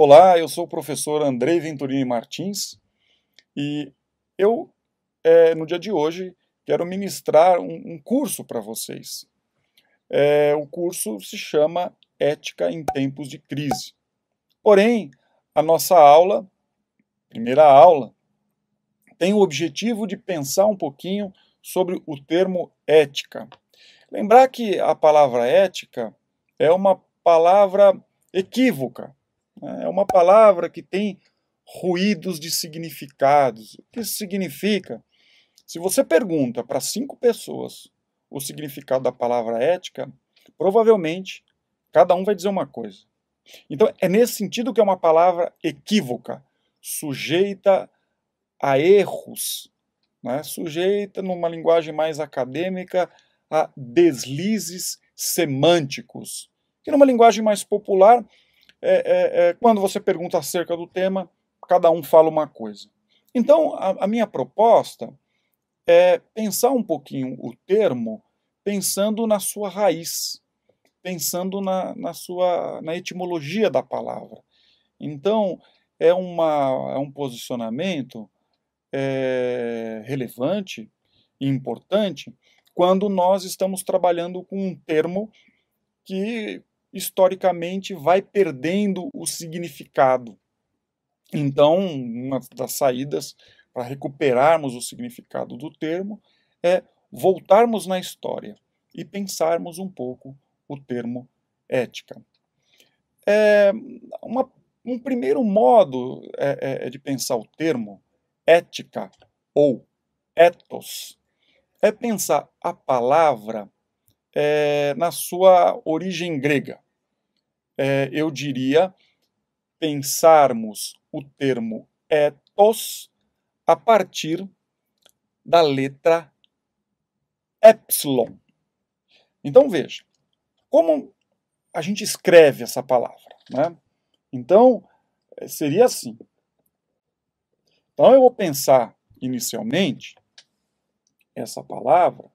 Olá, eu sou o professor Andrei Venturini Martins e eu, é, no dia de hoje, quero ministrar um, um curso para vocês. É, o curso se chama Ética em Tempos de Crise. Porém, a nossa aula, primeira aula, tem o objetivo de pensar um pouquinho sobre o termo ética. Lembrar que a palavra ética é uma palavra equívoca é uma palavra que tem ruídos de significados. O que isso significa? Se você pergunta para cinco pessoas o significado da palavra ética, provavelmente cada um vai dizer uma coisa. Então, é nesse sentido que é uma palavra equívoca, sujeita a erros, né? sujeita, numa linguagem mais acadêmica, a deslizes semânticos. E numa linguagem mais popular, é, é, é, quando você pergunta acerca do tema, cada um fala uma coisa. Então, a, a minha proposta é pensar um pouquinho o termo pensando na sua raiz, pensando na, na sua na etimologia da palavra. Então, é, uma, é um posicionamento é, relevante e importante quando nós estamos trabalhando com um termo que historicamente vai perdendo o significado. Então, uma das saídas para recuperarmos o significado do termo é voltarmos na história e pensarmos um pouco o termo ética. É uma, um primeiro modo é, é, é de pensar o termo ética ou ethos é pensar a palavra é, na sua origem grega. É, eu diria pensarmos o termo ethos a partir da letra epsilon. Então veja, como a gente escreve essa palavra, né? Então é, seria assim. Então eu vou pensar inicialmente essa palavra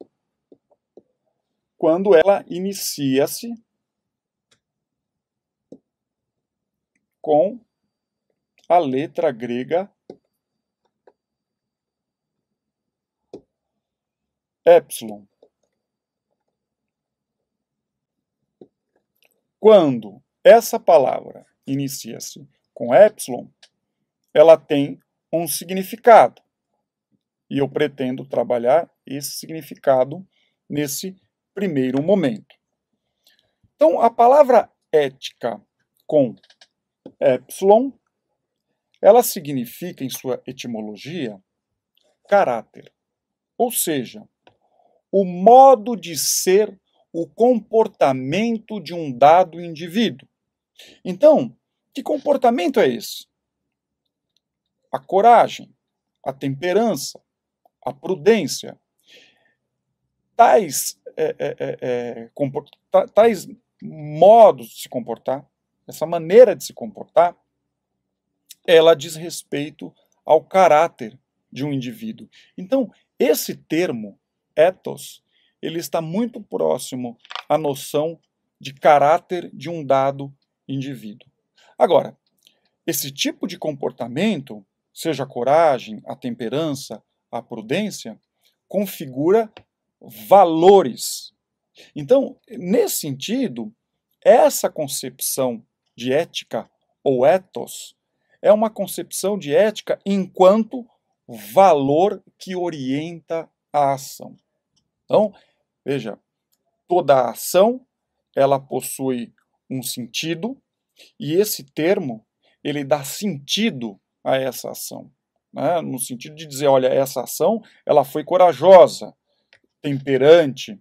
quando ela inicia-se com a letra grega epsilon. Quando essa palavra inicia-se com epsilon, ela tem um significado. E eu pretendo trabalhar esse significado nesse primeiro momento. Então, a palavra ética com epsilon, ela significa, em sua etimologia, caráter, ou seja, o modo de ser, o comportamento de um dado indivíduo. Então, que comportamento é esse? A coragem, a temperança, a prudência. Tais é, é, é, é tais modos de se comportar, essa maneira de se comportar, ela diz respeito ao caráter de um indivíduo. Então, esse termo, ethos, ele está muito próximo à noção de caráter de um dado indivíduo. Agora, esse tipo de comportamento, seja a coragem, a temperança, a prudência, configura valores. Então, nesse sentido, essa concepção de ética ou ethos é uma concepção de ética enquanto valor que orienta a ação. Então, veja, toda a ação ela possui um sentido e esse termo ele dá sentido a essa ação, né? no sentido de dizer, olha, essa ação ela foi corajosa, temperante,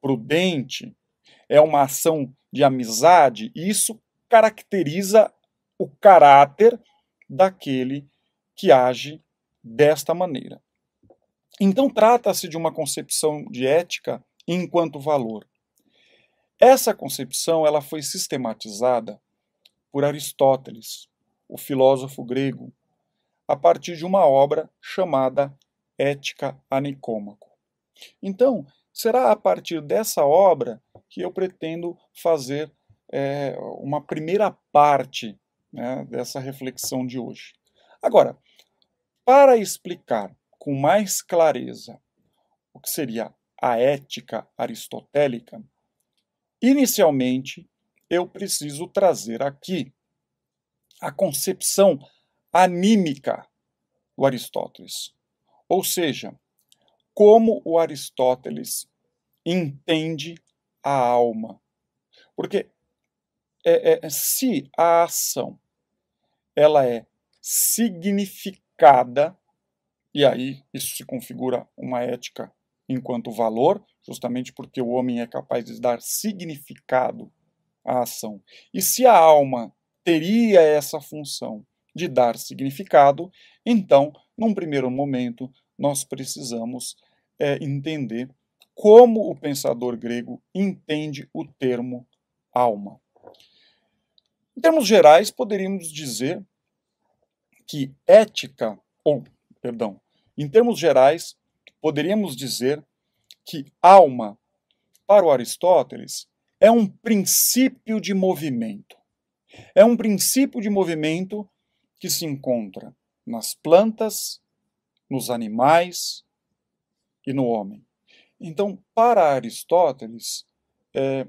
prudente, é uma ação de amizade, e isso caracteriza o caráter daquele que age desta maneira. Então, trata-se de uma concepção de ética enquanto valor. Essa concepção ela foi sistematizada por Aristóteles, o filósofo grego, a partir de uma obra chamada Ética a Nicômaco. Então, será a partir dessa obra que eu pretendo fazer é, uma primeira parte né, dessa reflexão de hoje. Agora, para explicar com mais clareza o que seria a ética aristotélica, inicialmente eu preciso trazer aqui a concepção anímica do Aristóteles. Ou seja, como o Aristóteles entende a alma. Porque é, é, é, se a ação ela é significada, e aí isso se configura uma ética enquanto valor, justamente porque o homem é capaz de dar significado à ação. E se a alma teria essa função de dar significado, então, num primeiro momento, nós precisamos é, entender como o pensador grego entende o termo alma. Em termos gerais, poderíamos dizer que ética, ou, perdão, em termos gerais, poderíamos dizer que alma, para o Aristóteles, é um princípio de movimento. É um princípio de movimento que se encontra nas plantas, nos animais e no homem. Então, para Aristóteles, é,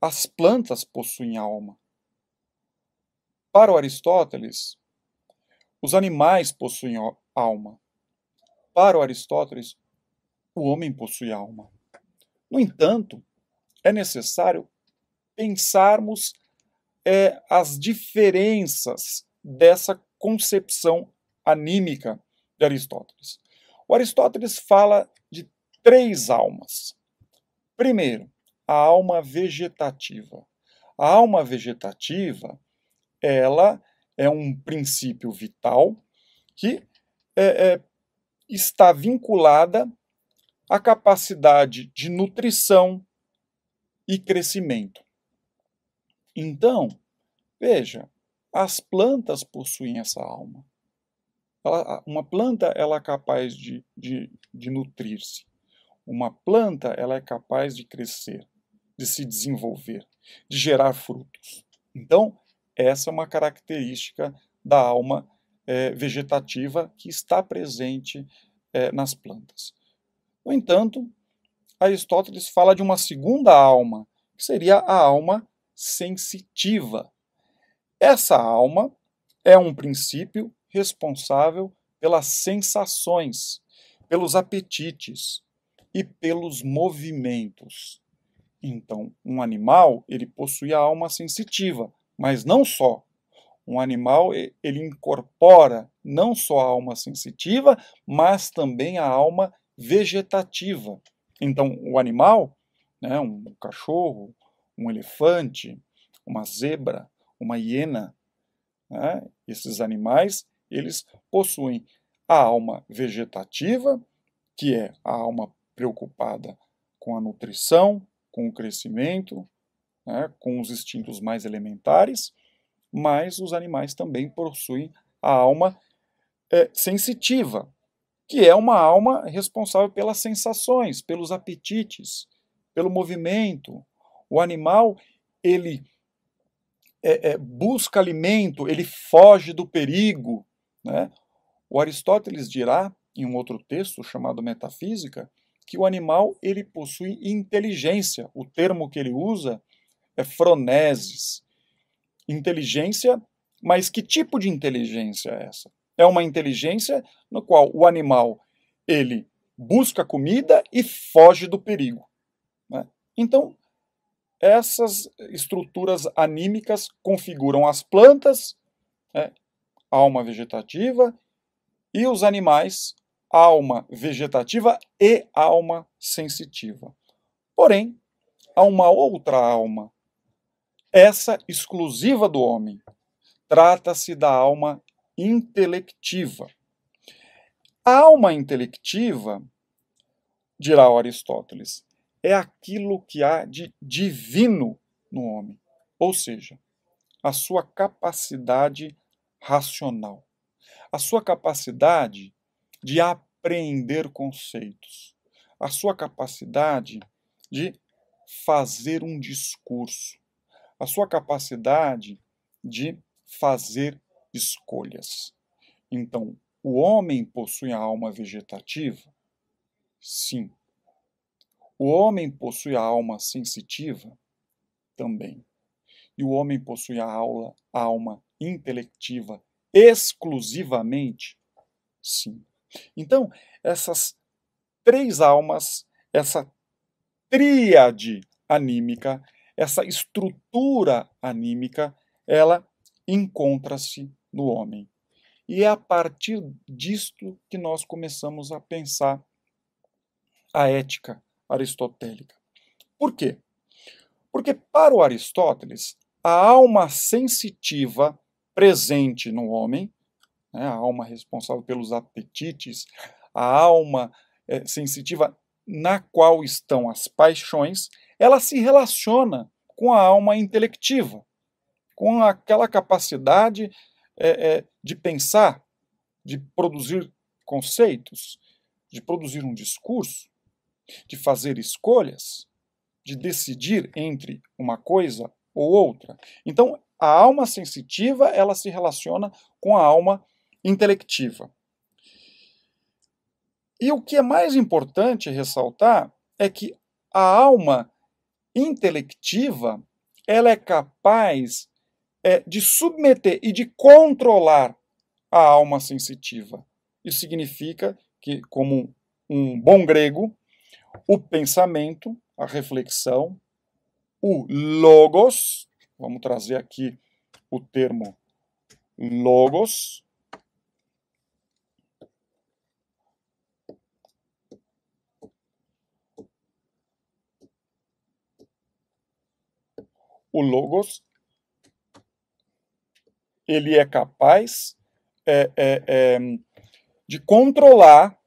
as plantas possuem alma. Para Aristóteles, os animais possuem alma. Para Aristóteles, o homem possui alma. No entanto, é necessário pensarmos é, as diferenças dessa concepção anímica de Aristóteles. O Aristóteles fala de três almas. Primeiro, a alma vegetativa. A alma vegetativa, ela é um princípio vital que é, é, está vinculada à capacidade de nutrição e crescimento. Então, veja, as plantas possuem essa alma. Ela, uma planta ela é capaz de, de, de nutrir-se. Uma planta ela é capaz de crescer, de se desenvolver, de gerar frutos. Então, essa é uma característica da alma é, vegetativa que está presente é, nas plantas. No entanto, Aristóteles fala de uma segunda alma, que seria a alma sensitiva. Essa alma é um princípio responsável pelas sensações, pelos apetites e pelos movimentos. Então, um animal, ele possui a alma sensitiva, mas não só. Um animal, ele incorpora não só a alma sensitiva, mas também a alma vegetativa. Então, o animal, né, um cachorro, um elefante, uma zebra, uma hiena, né, esses animais, eles possuem a alma vegetativa, que é a alma preocupada com a nutrição, com o crescimento, né, com os instintos mais elementares, mas os animais também possuem a alma é, sensitiva, que é uma alma responsável pelas sensações, pelos apetites, pelo movimento. O animal, ele é, é, busca alimento, ele foge do perigo, né? O Aristóteles dirá, em um outro texto chamado Metafísica, que o animal ele possui inteligência. O termo que ele usa é froneses. Inteligência, mas que tipo de inteligência é essa? É uma inteligência no qual o animal ele busca comida e foge do perigo. Né? Então, essas estruturas anímicas configuram as plantas né, alma vegetativa, e os animais, alma vegetativa e alma sensitiva. Porém, há uma outra alma, essa exclusiva do homem. Trata-se da alma intelectiva. A alma intelectiva, dirá Aristóteles, é aquilo que há de divino no homem, ou seja, a sua capacidade racional, a sua capacidade de apreender conceitos, a sua capacidade de fazer um discurso, a sua capacidade de fazer escolhas. Então, o homem possui a alma vegetativa? Sim. O homem possui a alma sensitiva? Também. E o homem possui a, aula, a alma intelectiva exclusivamente? Sim. Então, essas três almas, essa tríade anímica, essa estrutura anímica, ela encontra-se no homem. E é a partir disto que nós começamos a pensar a ética aristotélica. Por quê? Porque para o Aristóteles, a alma sensitiva presente no homem, né, a alma responsável pelos apetites, a alma é, sensitiva na qual estão as paixões, ela se relaciona com a alma intelectiva, com aquela capacidade é, é, de pensar, de produzir conceitos, de produzir um discurso, de fazer escolhas, de decidir entre uma coisa ou outra. Então, a alma sensitiva, ela se relaciona com a alma intelectiva. E o que é mais importante ressaltar é que a alma intelectiva, ela é capaz é, de submeter e de controlar a alma sensitiva. Isso significa que, como um bom grego, o pensamento, a reflexão, o logos, Vamos trazer aqui o termo logos. O logos ele é capaz é, é, é, de controlar,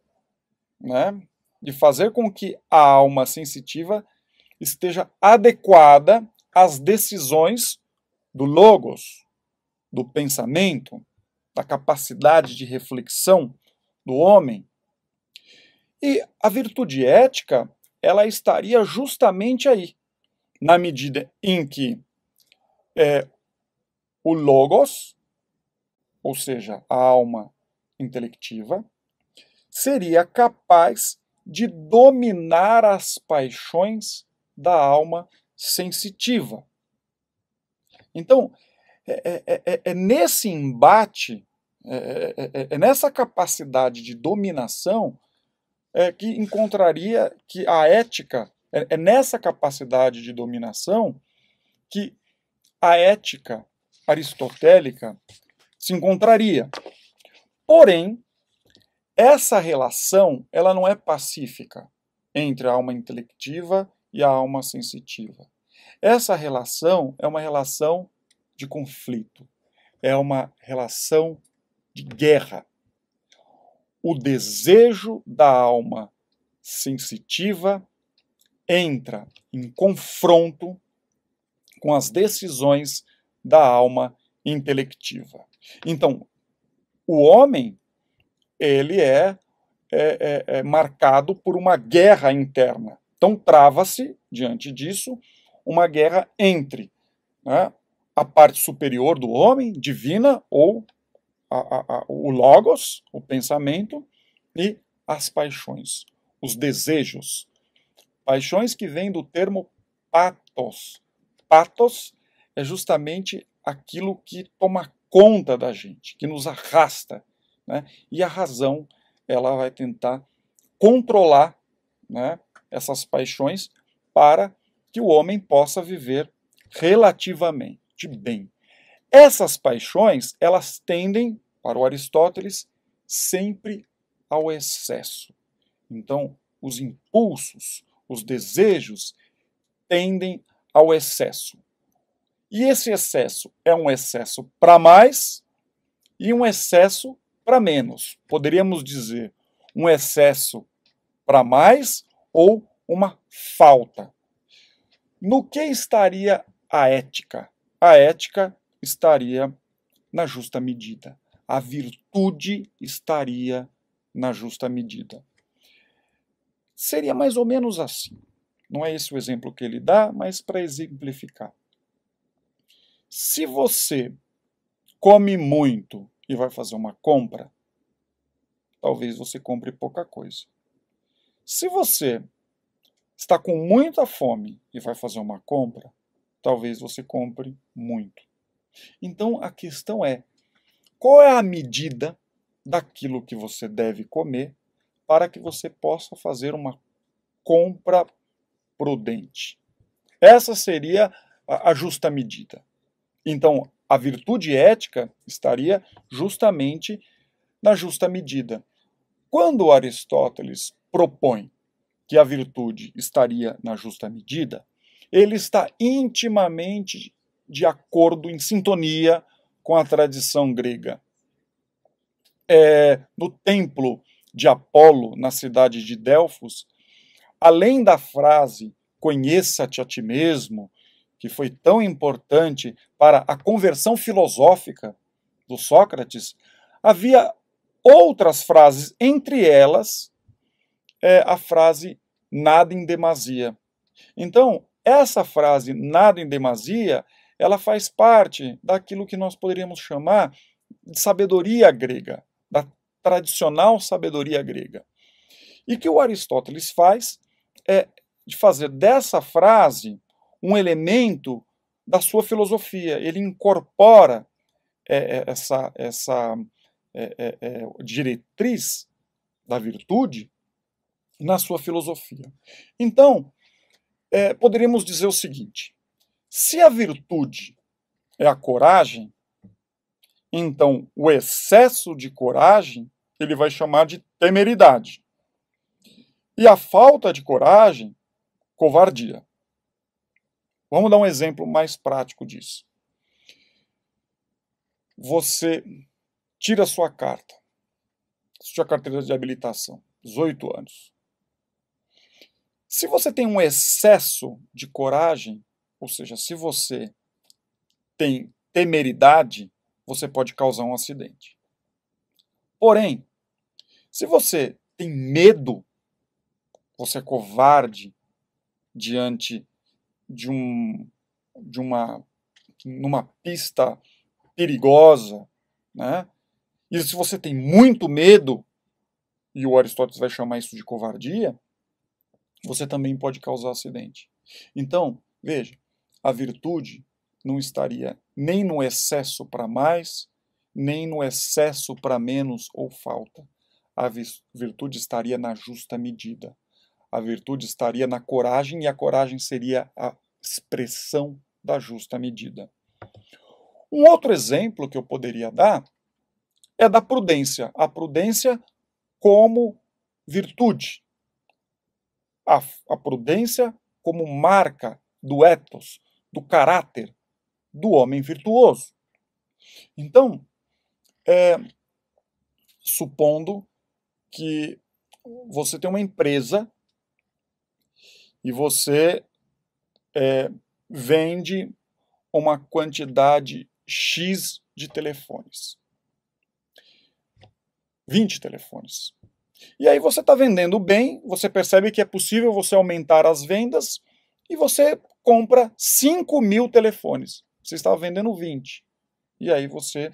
né, de fazer com que a alma sensitiva esteja adequada as decisões do logos, do pensamento, da capacidade de reflexão do homem. E a virtude ética, ela estaria justamente aí, na medida em que é, o logos, ou seja, a alma intelectiva, seria capaz de dominar as paixões da alma sensitiva. Então, é é, é, é, é nesse embate, é, é nessa capacidade de dominação que encontraria que a ética, é nessa capacidade de dominação que a ética aristotélica se encontraria. Porém, essa relação ela não é pacífica entre a alma intelectiva e a alma sensitiva. Essa relação é uma relação de conflito, é uma relação de guerra. O desejo da alma sensitiva entra em confronto com as decisões da alma intelectiva. Então, o homem ele é, é, é, é marcado por uma guerra interna então, trava-se, diante disso, uma guerra entre né, a parte superior do homem, divina, ou a, a, a, o logos, o pensamento, e as paixões, os desejos. Paixões que vêm do termo patos. Patos é justamente aquilo que toma conta da gente, que nos arrasta. Né? E a razão ela vai tentar controlar né, essas paixões, para que o homem possa viver relativamente bem. Essas paixões, elas tendem, para o Aristóteles, sempre ao excesso. Então, os impulsos, os desejos tendem ao excesso. E esse excesso é um excesso para mais e um excesso para menos. Poderíamos dizer um excesso para mais ou uma falta. No que estaria a ética? A ética estaria na justa medida. A virtude estaria na justa medida. Seria mais ou menos assim. Não é esse o exemplo que ele dá, mas para exemplificar. Se você come muito e vai fazer uma compra, talvez você compre pouca coisa. Se você está com muita fome e vai fazer uma compra, talvez você compre muito. Então a questão é: qual é a medida daquilo que você deve comer para que você possa fazer uma compra prudente? Essa seria a justa medida. Então, a virtude ética estaria justamente na justa medida. Quando Aristóteles propõe que a virtude estaria na justa medida, ele está intimamente de acordo, em sintonia com a tradição grega. É, no templo de Apolo, na cidade de Delfos, além da frase conheça-te a ti mesmo, que foi tão importante para a conversão filosófica do Sócrates, havia outras frases, entre elas é a frase nada em demasia. Então, essa frase nada em demasia, ela faz parte daquilo que nós poderíamos chamar de sabedoria grega, da tradicional sabedoria grega. E que o Aristóteles faz é de fazer dessa frase um elemento da sua filosofia. Ele incorpora é, é essa, essa é, é, é, diretriz da virtude na sua filosofia. Então, é, poderíamos dizer o seguinte: se a virtude é a coragem, então o excesso de coragem ele vai chamar de temeridade. E a falta de coragem, covardia. Vamos dar um exemplo mais prático disso. Você tira sua carta, sua carteira de habilitação, 18 anos. Se você tem um excesso de coragem, ou seja, se você tem temeridade, você pode causar um acidente. Porém, se você tem medo, você é covarde diante de um de uma numa pista perigosa, né? E se você tem muito medo, e o Aristóteles vai chamar isso de covardia, você também pode causar acidente. Então, veja, a virtude não estaria nem no excesso para mais, nem no excesso para menos ou falta. A virtude estaria na justa medida. A virtude estaria na coragem e a coragem seria a expressão da justa medida. Um outro exemplo que eu poderia dar é da prudência. A prudência como virtude a, a prudência como marca do ethos, do caráter do homem virtuoso. Então, é, supondo que você tem uma empresa e você é, vende uma quantidade X de telefones. 20 telefones. E aí você está vendendo bem, você percebe que é possível você aumentar as vendas e você compra 5 mil telefones. Você estava vendendo 20. E aí você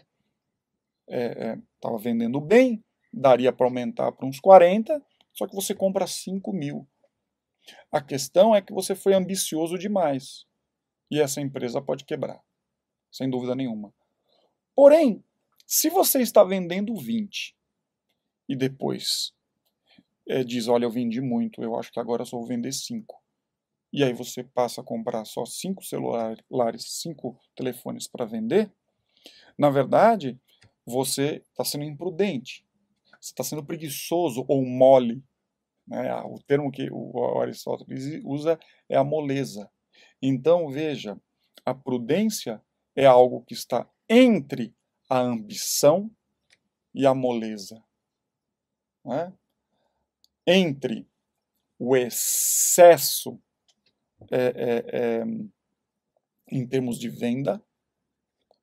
estava é, é, vendendo bem, daria para aumentar para uns 40, só que você compra 5 mil. A questão é que você foi ambicioso demais. E essa empresa pode quebrar, sem dúvida nenhuma. Porém, se você está vendendo 20 e depois é, diz: Olha, eu vendi muito, eu acho que agora só vou vender cinco. E aí você passa a comprar só cinco celulares, cinco telefones para vender. Na verdade, você está sendo imprudente, você está sendo preguiçoso ou mole. Né? Ah, o termo que o Aristóteles usa é a moleza. Então, veja, a prudência é algo que está entre a ambição e a moleza. é? entre o excesso é, é, é, em termos de venda,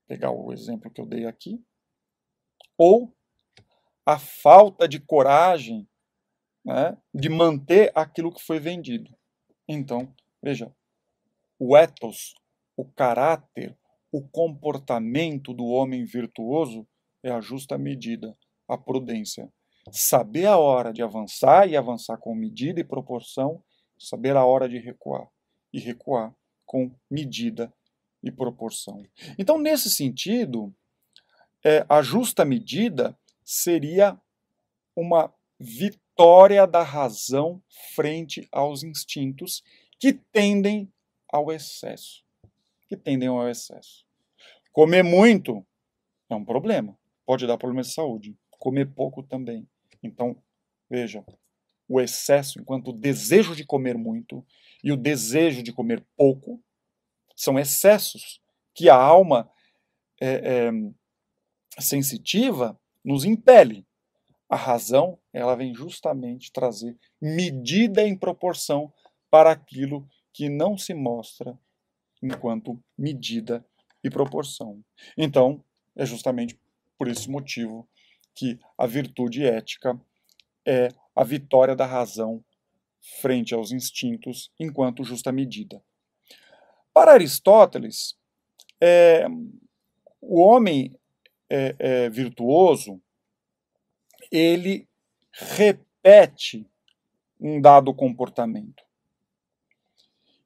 pegar o exemplo que eu dei aqui, ou a falta de coragem né, de manter aquilo que foi vendido. Então, veja, o ethos, o caráter, o comportamento do homem virtuoso é a justa medida, a prudência saber a hora de avançar e avançar com medida e proporção, saber a hora de recuar e recuar com medida e proporção. Então, nesse sentido, é, a justa medida seria uma vitória da razão frente aos instintos que tendem ao excesso. Que tendem ao excesso. Comer muito é um problema, pode dar problema de saúde. Comer pouco também. Então, veja, o excesso, enquanto o desejo de comer muito e o desejo de comer pouco, são excessos que a alma é, é, sensitiva nos impele. A razão, ela vem justamente trazer medida em proporção para aquilo que não se mostra enquanto medida e proporção. Então, é justamente por esse motivo que a virtude ética é a vitória da razão frente aos instintos enquanto justa medida. Para Aristóteles, é, o homem é, é, virtuoso ele repete um dado comportamento.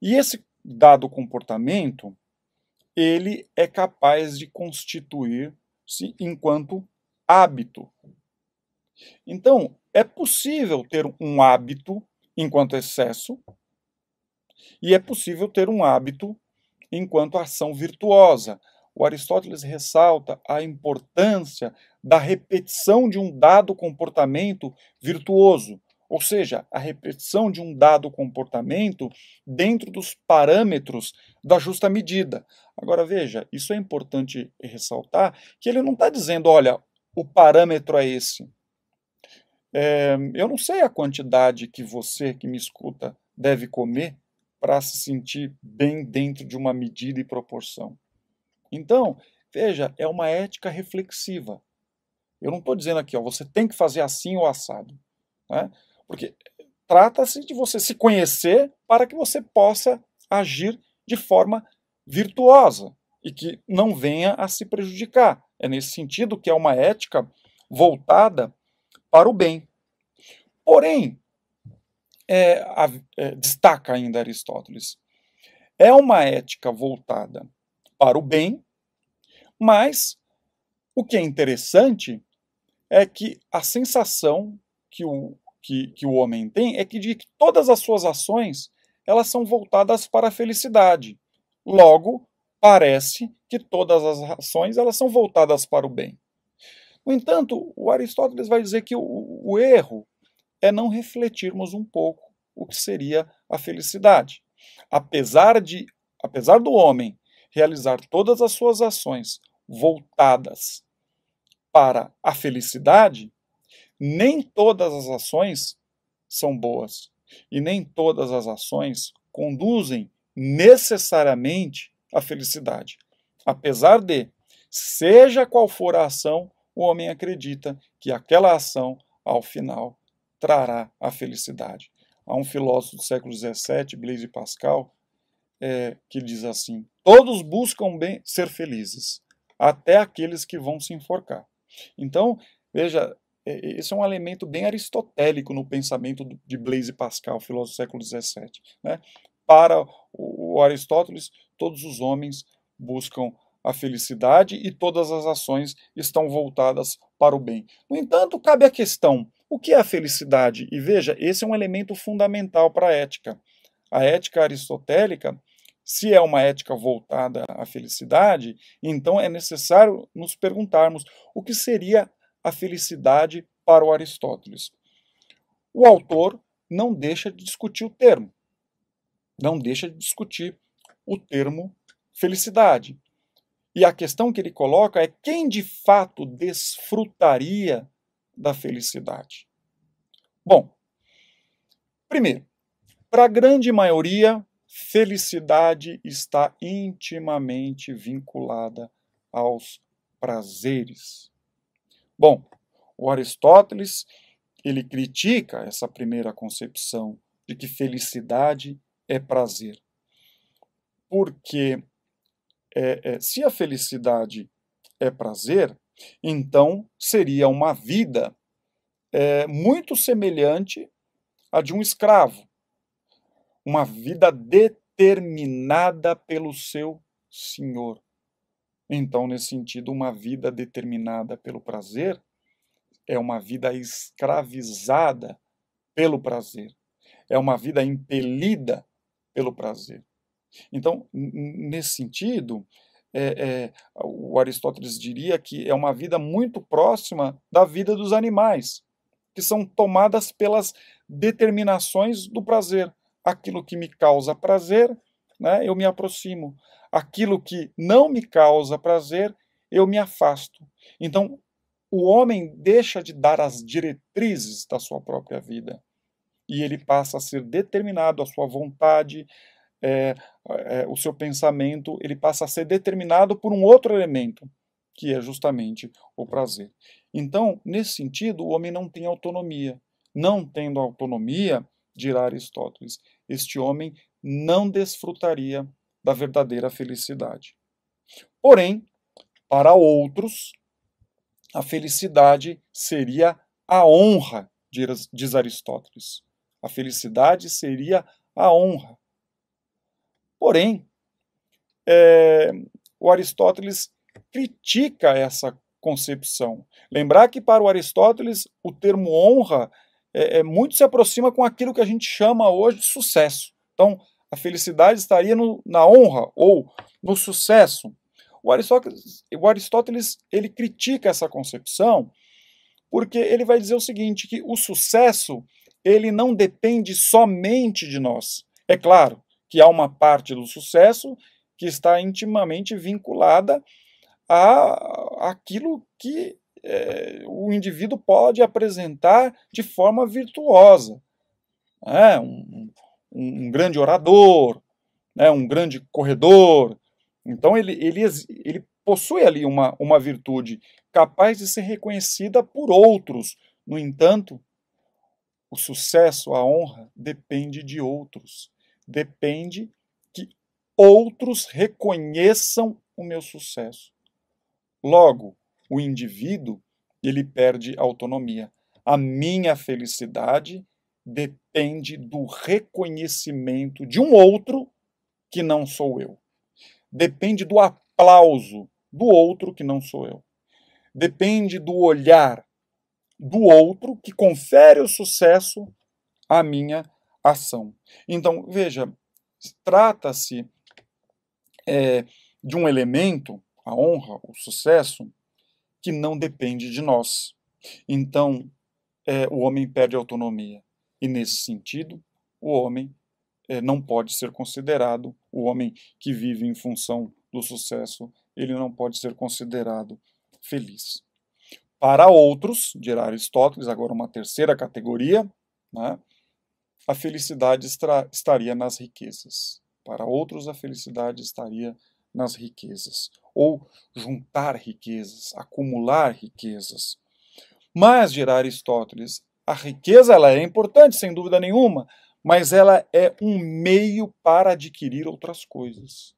E esse dado comportamento ele é capaz de constituir-se enquanto hábito. Então, é possível ter um hábito enquanto excesso e é possível ter um hábito enquanto ação virtuosa. O Aristóteles ressalta a importância da repetição de um dado comportamento virtuoso, ou seja, a repetição de um dado comportamento dentro dos parâmetros da justa medida. Agora veja, isso é importante ressaltar que ele não está dizendo, olha, o parâmetro é esse. É, eu não sei a quantidade que você que me escuta deve comer para se sentir bem dentro de uma medida e proporção. Então, veja, é uma ética reflexiva. Eu não estou dizendo aqui, ó, você tem que fazer assim ou assado. Né? Porque trata-se de você se conhecer para que você possa agir de forma virtuosa e que não venha a se prejudicar. É nesse sentido que é uma ética voltada para o bem. Porém, é, a, é, destaca ainda Aristóteles, é uma ética voltada para o bem, mas o que é interessante é que a sensação que o, que, que o homem tem é que de que todas as suas ações elas são voltadas para a felicidade. Logo, parece que todas as ações elas são voltadas para o bem. No entanto, o Aristóteles vai dizer que o, o erro é não refletirmos um pouco o que seria a felicidade. Apesar de, apesar do homem realizar todas as suas ações voltadas para a felicidade, nem todas as ações são boas e nem todas as ações conduzem necessariamente a felicidade. Apesar de, seja qual for a ação, o homem acredita que aquela ação, ao final, trará a felicidade. Há um filósofo do século XVII, Blaise Pascal, é, que diz assim: Todos buscam bem ser felizes, até aqueles que vão se enforcar. Então, veja, é, é, esse é um elemento bem aristotélico no pensamento de Blaise Pascal, filósofo do século XVII. Né? Para o Aristóteles, Todos os homens buscam a felicidade e todas as ações estão voltadas para o bem. No entanto, cabe a questão: o que é a felicidade? E veja, esse é um elemento fundamental para a ética. A ética aristotélica, se é uma ética voltada à felicidade, então é necessário nos perguntarmos o que seria a felicidade para o Aristóteles. O autor não deixa de discutir o termo, não deixa de discutir o termo felicidade. E a questão que ele coloca é quem de fato desfrutaria da felicidade? Bom, primeiro, para a grande maioria, felicidade está intimamente vinculada aos prazeres. Bom, o Aristóteles ele critica essa primeira concepção de que felicidade é prazer porque é, é, se a felicidade é prazer, então seria uma vida é, muito semelhante à de um escravo, uma vida determinada pelo seu senhor. Então, nesse sentido, uma vida determinada pelo prazer é uma vida escravizada pelo prazer, é uma vida impelida pelo prazer. Então, nesse sentido, é, é, o Aristóteles diria que é uma vida muito próxima da vida dos animais, que são tomadas pelas determinações do prazer. Aquilo que me causa prazer, né, eu me aproximo. Aquilo que não me causa prazer, eu me afasto. Então, o homem deixa de dar as diretrizes da sua própria vida e ele passa a ser determinado à sua vontade, é, é, o seu pensamento ele passa a ser determinado por um outro elemento, que é justamente o prazer. Então, nesse sentido, o homem não tem autonomia. Não tendo autonomia, dirá Aristóteles, este homem não desfrutaria da verdadeira felicidade. Porém, para outros, a felicidade seria a honra, diz Aristóteles. A felicidade seria a honra. Porém, é, o Aristóteles critica essa concepção. Lembrar que para o Aristóteles o termo honra é, é, muito se aproxima com aquilo que a gente chama hoje de sucesso. Então, a felicidade estaria no, na honra ou no sucesso. O Aristóteles, o Aristóteles ele critica essa concepção porque ele vai dizer o seguinte que o sucesso ele não depende somente de nós. É claro, que há uma parte do sucesso que está intimamente vinculada a aquilo que é, o indivíduo pode apresentar de forma virtuosa. Né? Um, um, um, grande orador, né? um grande corredor. Então, ele, ele, ele possui ali uma, uma virtude capaz de ser reconhecida por outros. No entanto, o sucesso, a honra, depende de outros depende que outros reconheçam o meu sucesso. Logo, o indivíduo ele perde autonomia. A minha felicidade depende do reconhecimento de um outro que não sou eu. Depende do aplauso do outro que não sou eu. Depende do olhar do outro que confere o sucesso à minha ação. Então, veja, trata-se é, de um elemento, a honra, o sucesso, que não depende de nós. Então, é, o homem perde autonomia. E nesse sentido, o homem é, não pode ser considerado, o homem que vive em função do sucesso, ele não pode ser considerado feliz. Para outros, dirá Aristóteles, agora uma terceira categoria, né, a felicidade estaria nas riquezas. Para outros, a felicidade estaria nas riquezas. Ou juntar riquezas, acumular riquezas. Mas, dirá Aristóteles, a riqueza ela é importante, sem dúvida nenhuma, mas ela é um meio para adquirir outras coisas.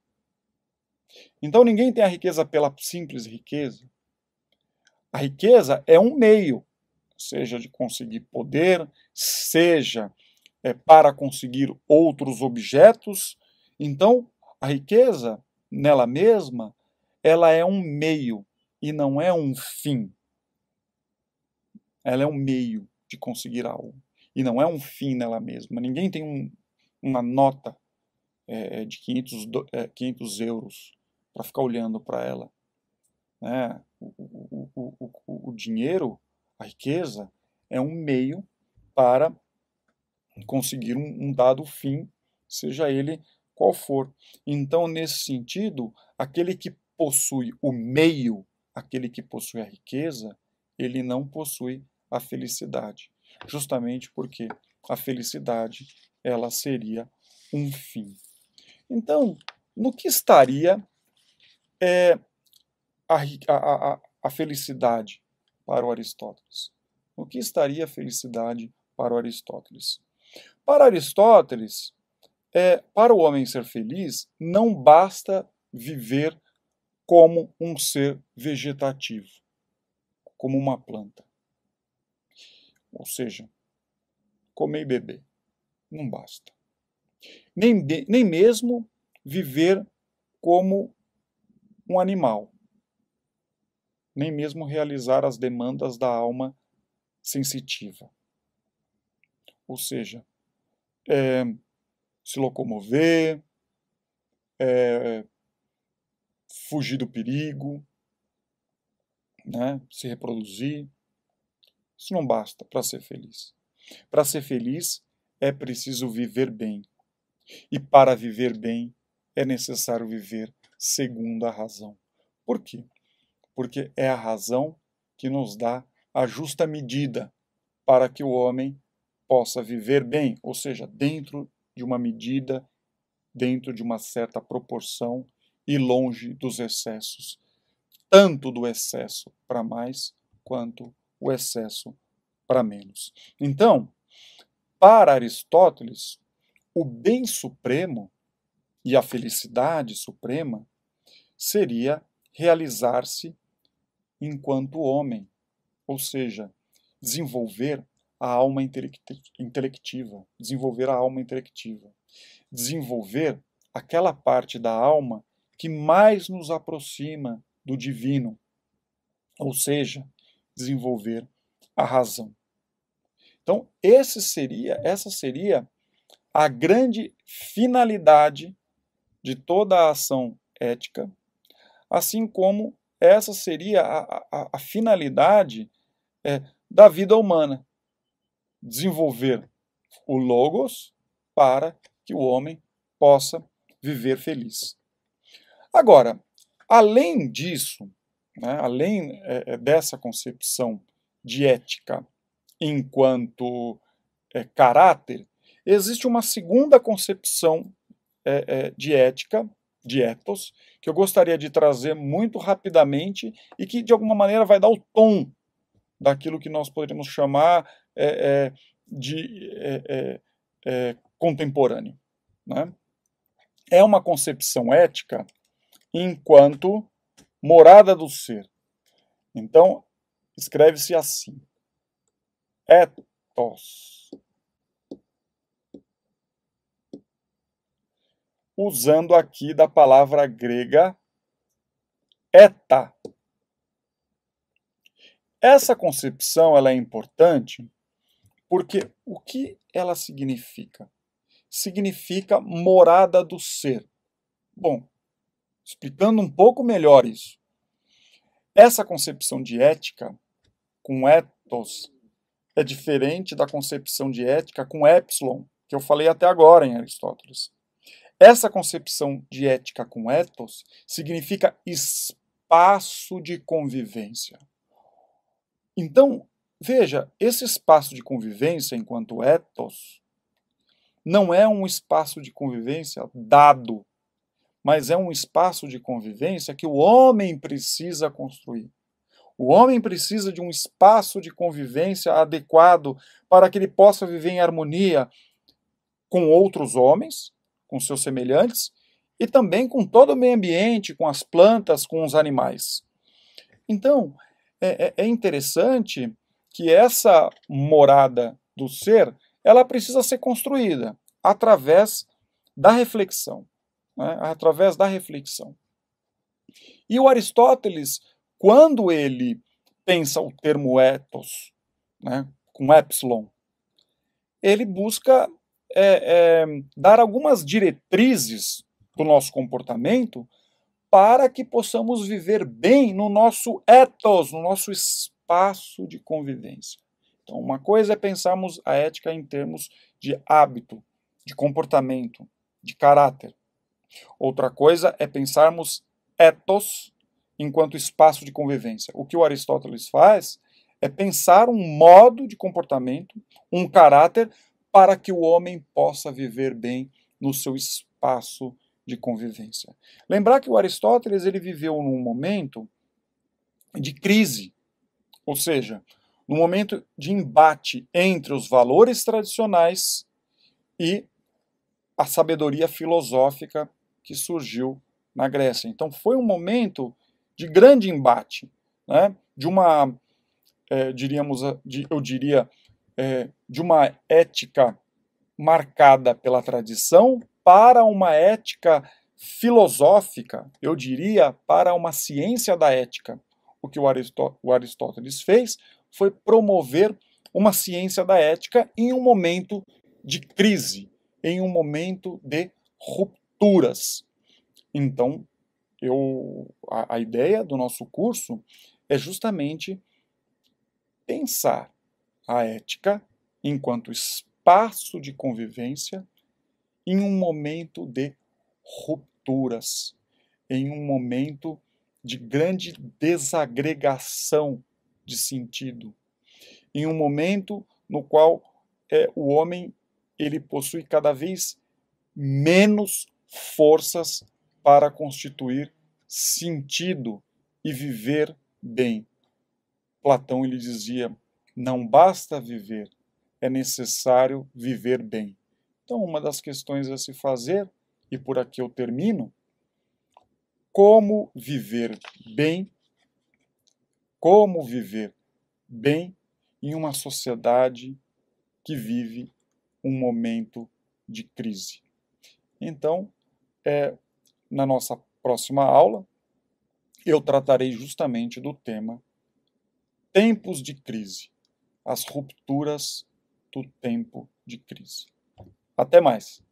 Então ninguém tem a riqueza pela simples riqueza. A riqueza é um meio, seja de conseguir poder, seja é, para conseguir outros objetos. Então, a riqueza, nela mesma, ela é um meio e não é um fim. Ela é um meio de conseguir algo e não é um fim nela mesma. Ninguém tem um, uma nota é, é de 500, é, 500 euros para ficar olhando para ela. Né? O, o, o, o dinheiro, a riqueza, é um meio para conseguir um, um dado fim, seja ele qual for. Então, nesse sentido, aquele que possui o meio, aquele que possui a riqueza, ele não possui a felicidade. Justamente porque a felicidade ela seria um fim. Então, no que estaria é, a, a, a felicidade para o Aristóteles? No que estaria a felicidade para o Aristóteles? Para Aristóteles, é, para o homem ser feliz, não basta viver como um ser vegetativo, como uma planta. Ou seja, comer e beber. Não basta. Nem, de, nem mesmo viver como um animal. Nem mesmo realizar as demandas da alma sensitiva. Ou seja, é, se locomover, é, fugir do perigo, né? se reproduzir. Isso não basta para ser feliz. Para ser feliz é preciso viver bem. E para viver bem é necessário viver segundo a razão. Por quê? Porque é a razão que nos dá a justa medida para que o homem possa viver bem, ou seja, dentro de uma medida, dentro de uma certa proporção e longe dos excessos, tanto do excesso para mais quanto o excesso para menos. Então, para Aristóteles, o bem supremo e a felicidade suprema seria realizar-se enquanto homem, ou seja, desenvolver a alma intelectiva, desenvolver a alma intelectiva, desenvolver aquela parte da alma que mais nos aproxima do divino, ou seja, desenvolver a razão. Então, esse seria, essa seria a grande finalidade de toda a ação ética, assim como essa seria a, a, a finalidade é, da vida humana desenvolver o Logos para que o homem possa viver feliz. Agora, além disso, né, além é, é dessa concepção de ética enquanto é, caráter, existe uma segunda concepção é, é, de ética, de ethos, que eu gostaria de trazer muito rapidamente e que, de alguma maneira, vai dar o tom daquilo que nós poderíamos chamar é, é, de, é, é, contemporâneo. Né? É uma concepção ética enquanto morada do ser. Então, escreve-se assim: ethos. Usando aqui da palavra grega eta. Essa concepção ela é importante porque o que ela significa? Significa morada do ser. Bom, explicando um pouco melhor isso. Essa concepção de ética com ethos é diferente da concepção de ética com epsilon, que eu falei até agora em Aristóteles. Essa concepção de ética com ethos significa espaço de convivência. Então, Veja, esse espaço de convivência enquanto ethos não é um espaço de convivência dado, mas é um espaço de convivência que o homem precisa construir. O homem precisa de um espaço de convivência adequado para que ele possa viver em harmonia com outros homens, com seus semelhantes, e também com todo o meio ambiente, com as plantas, com os animais. Então, é, é, é interessante que essa morada do ser ela precisa ser construída através da reflexão, né? através da reflexão. E o Aristóteles, quando ele pensa o termo ethos, né, com epsilon, ele busca é, é, dar algumas diretrizes do nosso comportamento para que possamos viver bem no nosso ethos, no nosso espírito espaço de convivência. Então, uma coisa é pensarmos a ética em termos de hábito, de comportamento, de caráter. Outra coisa é pensarmos ethos enquanto espaço de convivência. O que o Aristóteles faz é pensar um modo de comportamento, um caráter, para que o homem possa viver bem no seu espaço de convivência. Lembrar que o Aristóteles ele viveu num momento de crise ou seja, no momento de embate entre os valores tradicionais e a sabedoria filosófica que surgiu na Grécia. Então foi um momento de grande embate, né? de uma, é, diríamos, de, eu diria, é, de uma ética marcada pela tradição para uma ética filosófica, eu diria, para uma ciência da ética o que o, Aristó o Aristóteles fez foi promover uma ciência da ética em um momento de crise, em um momento de rupturas. Então, eu, a, a ideia do nosso curso é justamente pensar a ética enquanto espaço de convivência em um momento de rupturas, em um momento de grande desagregação de sentido, em um momento no qual é, o homem ele possui cada vez menos forças para constituir sentido e viver bem. Platão ele dizia: não basta viver, é necessário viver bem. Então, uma das questões a se fazer, e por aqui eu termino, como viver bem, como viver bem em uma sociedade que vive um momento de crise. Então, é, na nossa próxima aula, eu tratarei justamente do tema Tempos de Crise as rupturas do tempo de crise. Até mais!